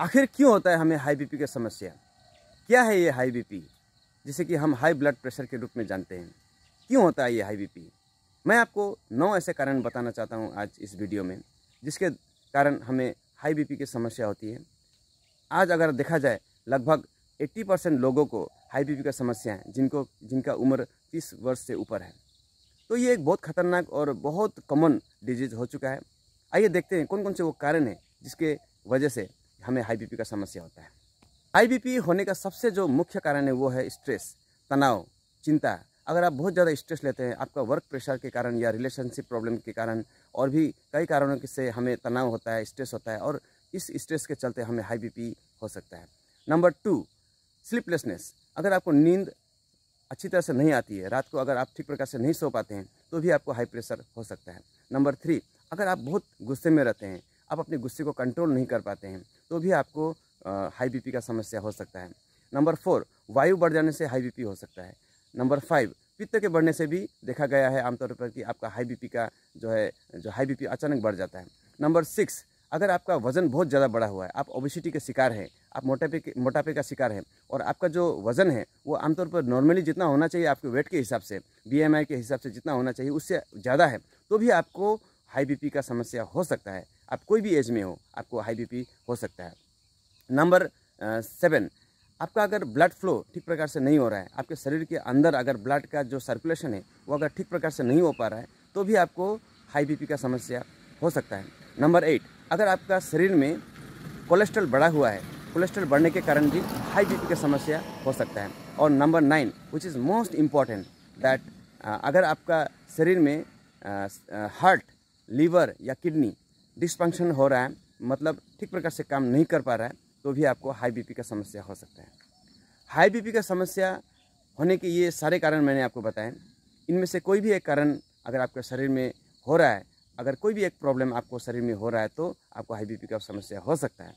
आखिर क्यों होता है हमें हाई बीपी का समस्या क्या है ये हाई बीपी जिसे कि हम हाई ब्लड प्रेशर के रूप में जानते हैं क्यों होता है ये हाई बीपी मैं आपको नौ ऐसे कारण बताना चाहता हूँ आज इस वीडियो में जिसके कारण हमें हाई बीपी की समस्या होती है आज अगर देखा जाए लगभग 80 परसेंट लोगों को हाई बीपी का समस्या है जिनको जिनका उम्र 30 वर्ष से ऊपर है तो ये एक बहुत खतरनाक और बहुत कॉमन डिजीज हो चुका है आइए देखते हैं कौन कौन से वो कारण हैं जिसके वजह से हमें हाई बीपी का समस्या होता है हाई बीपी होने का सबसे जो मुख्य कारण है वो है स्ट्रेस तनाव चिंता अगर आप बहुत ज़्यादा स्ट्रेस लेते हैं आपका वर्क प्रेशर के कारण या रिलेशनशिप प्रॉब्लम के कारण और भी कई कारणों से हमें तनाव होता है स्ट्रेस होता है और इस स्ट्रेस के चलते हमें हाई बी हो सकता है नंबर टू स्लीपलेसनेस अगर आपको नींद अच्छी तरह से नहीं आती है रात को अगर आप ठीक प्रकार से नहीं सो पाते हैं तो भी आपको हाई प्रेशर हो सकता है नंबर थ्री अगर आप बहुत गुस्से में रहते हैं आप अपने गुस्से को कंट्रोल नहीं कर पाते हैं तो भी आपको हाई बीपी का समस्या हो सकता है नंबर फोर वायु बढ़ जाने से हाई बीपी हो सकता है नंबर फाइव पित्त के बढ़ने से भी देखा गया है आमतौर पर कि आपका हाई बीपी का जो है जो हाई बीपी अचानक बढ़ जाता है नंबर सिक्स अगर आपका वजन बहुत ज़्यादा बढ़ा हुआ है आप ओबिसिटी के शिकार हैं आप मोटापे के मोटापे का शिकार हैं और आपका जो वजन है वो आमतौर पर नॉर्मली जितना होना चाहिए आपके वेट के हिसाब से बीएमआई के हिसाब से जितना होना चाहिए उससे ज़्यादा है तो भी आपको हाई बीपी का समस्या हो सकता है आप कोई भी एज में हो आपको हाई बीपी हो सकता है नंबर सेवन आपका अगर ब्लड फ्लो ठीक प्रकार से नहीं हो रहा है आपके शरीर के अंदर अगर ब्लड का जो सर्कुलेशन है वो अगर ठीक प्रकार से नहीं हो पा रहा है तो भी आपको हाई बीपी का समस्या हो सकता है नंबर एट अगर आपका शरीर में कोलेस्ट्रॉल बढ़ा हुआ है कोलेस्ट्रॉल बढ़ने के कारण भी हाई बीपी का समस्या हो सकता है और number nine which is most important that अगर आपका शरीर में हार्ट लीवर या किडनी डिस्फंक्शन हो रहा है मतलब ठीक प्रकार से काम नहीं कर पा रहा है तो भी आपको हाई बीपी का समस्या हो सकता है हाई बीपी का समस्या होने के ये सारे कारण मैंने आपको बताए इनमें से कोई भी एक कारण अगर आपके शरीर में हो रहा है अगर कोई भी एक प्रॉब्लम आपको शरीर में हो रहा है तो आपको हाई बीपी का समस्या हो सकता है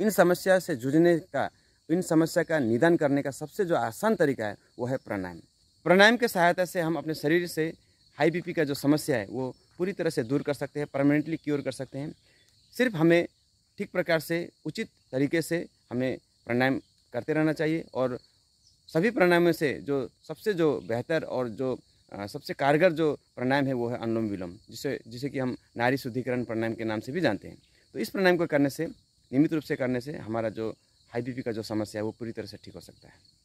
इन समस्या से जूझने का इन समस्या का निदान करने का सबसे जो आसान तरीका है वो है प्राणायाम प्राणायाम के सहायता से हम अपने शरीर से हाई बीपी का जो समस्या है वो पूरी तरह से दूर कर सकते हैं परमानेंटली क्योर कर सकते हैं सिर्फ हमें ठीक प्रकार से उचित तरीके से हमें प्राणायाम करते रहना चाहिए और सभी प्राणायामों से जो सबसे जो बेहतर और जो सबसे कारगर जो प्राणायाम है वो है अनुलोम विलोम जिसे जिसे कि हम नारी शुद्धिकरण प्राणायाम के नाम से भी जानते हैं तो इस प्राणायाम को करने से नियमित रूप से करने से हमारा जो हाई बी का जो समस्या है वो पूरी तरह से ठीक हो सकता है